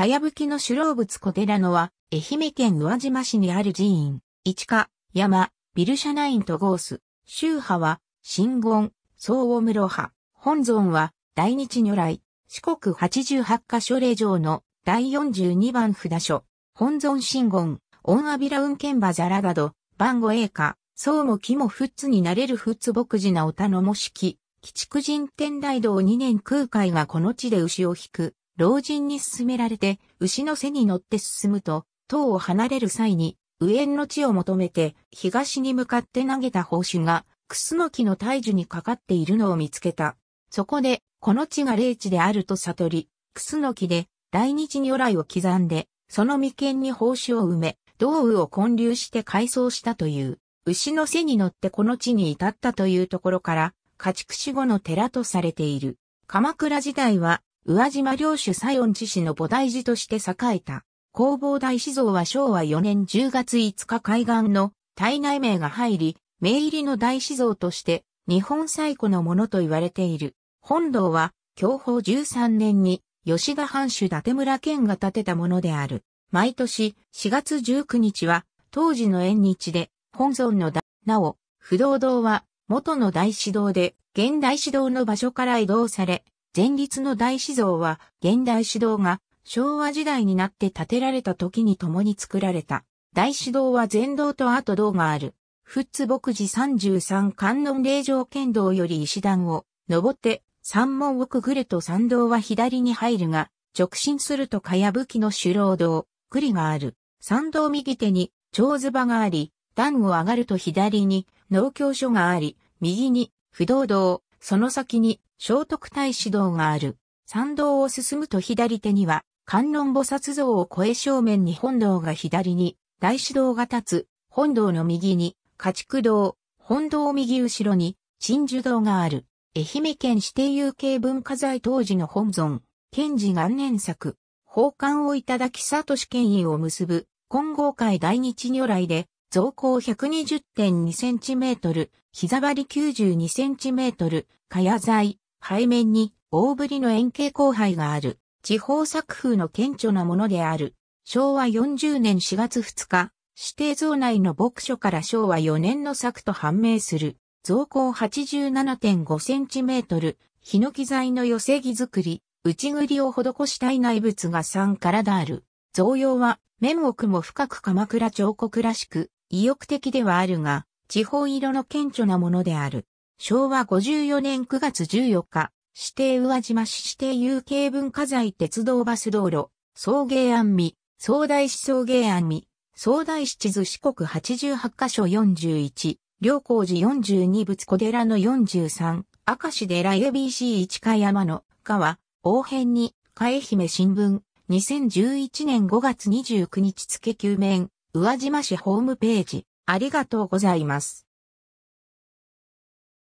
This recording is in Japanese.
かやぶきの主老物小寺のは、愛媛県宇和島市にある寺院、市家、山、ビルシャナインとゴース、宗派は、真言、総王室派、本尊は、大日如来、四国八十八箇所霊場の第四十二番札所、本尊真言、オンアビラケンバザラガド、番号栄華、僧も木も仏つになれる仏牧師なお頼のもしき、鬼畜人天大道二年空海がこの地で牛を引く、老人に勧められて、牛の背に乗って進むと、塔を離れる際に、右縁の地を求めて、東に向かって投げた宝珠が、クスノキの大樹にかかっているのを見つけた。そこで、この地が霊地であると悟り、クスノキで、来日如来を刻んで、その眉間に宝珠を埋め、道具を混流して改装したという、牛の背に乗ってこの地に至ったというところから、家畜死後の寺とされている。鎌倉時代は、宇和島領主西恩寺氏の菩提寺として栄えた。弘法大師像は昭和4年10月5日海岸の体内名が入り、名入りの大師像として日本最古のものと言われている。本堂は享保13年に吉田藩主伊達村県が建てたものである。毎年4月19日は当時の縁日で本尊のだ、なお、不動堂は元の大師堂で現大師堂の場所から移動され、前立の大師像は現代指導が昭和時代になって建てられた時に共に作られた。大師堂は前堂と後堂がある。富津牧寺33観音霊場剣道より石段を登って山門奥くぐと三道は左に入るが、直進するとかやぶきの首老道、栗がある。三道右手に長図場があり、段を上がると左に農協所があり、右に不動堂、その先に聖徳太子堂がある。参道を進むと左手には、観音菩薩像を越え正面に本堂が左に、大師堂が立つ、本堂の右に、家畜堂、本堂右後ろに、鎮守堂がある。愛媛県指定有形文化財当時の本尊、賢治元年作、宝冠をいただき里志権威を結ぶ、金剛会大日如来で、造高 120.2cm、膝張り 92cm、かや材、背面に大ぶりの円形勾配がある。地方作風の顕著なものである。昭和40年4月2日、指定像内の牧所から昭和4年の作と判明する。造高 87.5cm、ヒノキ材の寄せ木作り、内栗を施したい内物が3である。造用は、面目も深く鎌倉彫刻らしく、意欲的ではあるが、地方色の顕著なものである。昭和54年9月14日、指定宇和島市指定有形文化財鉄道バス道路、送迎安美、総大市送迎安美、総大市地図四国88カ所41、両工寺42仏小寺の43、明石寺 ABC 一階山の川、応変に、かえ姫新聞、2011年5月29日付休面、宇和島市ホームページ、ありがとうございます。